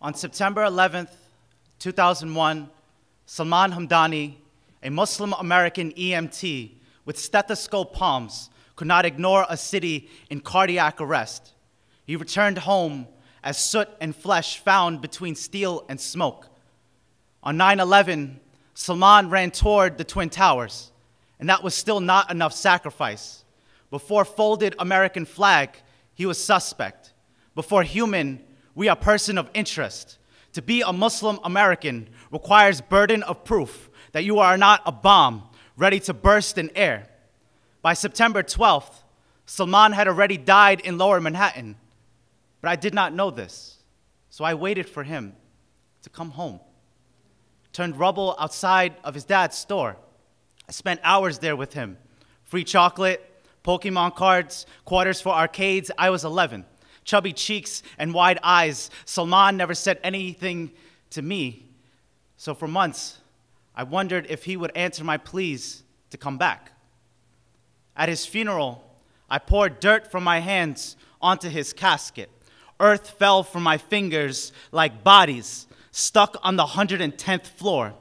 On September 11, 2001, Salman Hamdani, a Muslim American EMT with stethoscope palms, could not ignore a city in cardiac arrest. He returned home as soot and flesh found between steel and smoke. On 9 11, Salman ran toward the Twin Towers, and that was still not enough sacrifice. Before folded American flag, he was suspect. Before human, we are person of interest. To be a Muslim American requires burden of proof that you are not a bomb ready to burst in air. By September 12th, Salman had already died in lower Manhattan, but I did not know this, so I waited for him to come home. Turned rubble outside of his dad's store. I spent hours there with him. Free chocolate, Pokemon cards, quarters for arcades. I was 11 chubby cheeks and wide eyes. Salman never said anything to me. So for months, I wondered if he would answer my pleas to come back. At his funeral, I poured dirt from my hands onto his casket. Earth fell from my fingers like bodies stuck on the 110th floor.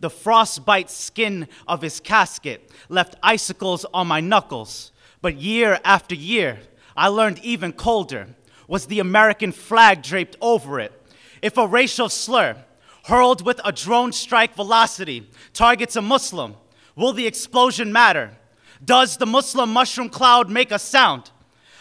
The frostbite skin of his casket left icicles on my knuckles. But year after year, I learned even colder was the American flag draped over it. If a racial slur, hurled with a drone strike velocity, targets a Muslim, will the explosion matter? Does the Muslim mushroom cloud make a sound?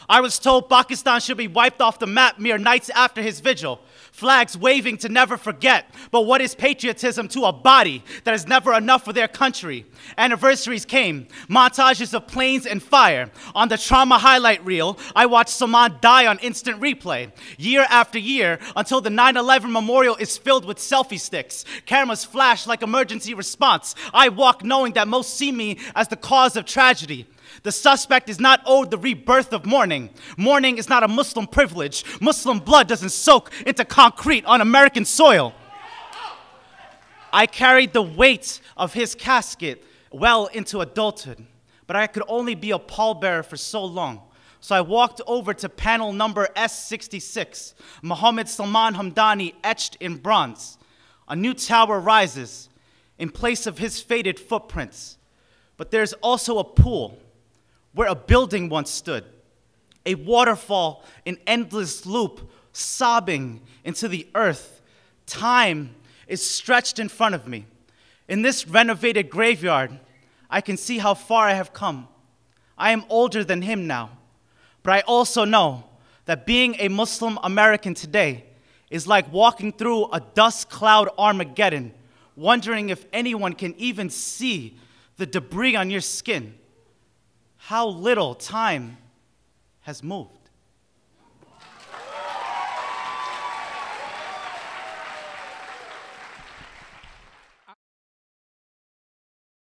I was told Pakistan should be wiped off the map mere nights after his vigil flags waving to never forget. But what is patriotism to a body that is never enough for their country? Anniversaries came, montages of planes and fire. On the trauma highlight reel, I watched Salman die on instant replay, year after year, until the 9 11 memorial is filled with selfie sticks. Cameras flash like emergency response. I walk knowing that most see me as the cause of tragedy. The suspect is not owed the rebirth of mourning. Mourning is not a Muslim privilege. Muslim blood doesn't soak into concrete on American soil. I carried the weight of his casket well into adulthood, but I could only be a pallbearer for so long. So I walked over to panel number S66, Muhammad Salman Hamdani etched in bronze. A new tower rises in place of his faded footprints, but there's also a pool where a building once stood, a waterfall in endless loop sobbing into the earth. Time is stretched in front of me. In this renovated graveyard, I can see how far I have come. I am older than him now, but I also know that being a Muslim American today is like walking through a dust cloud Armageddon, wondering if anyone can even see the debris on your skin how little time has moved.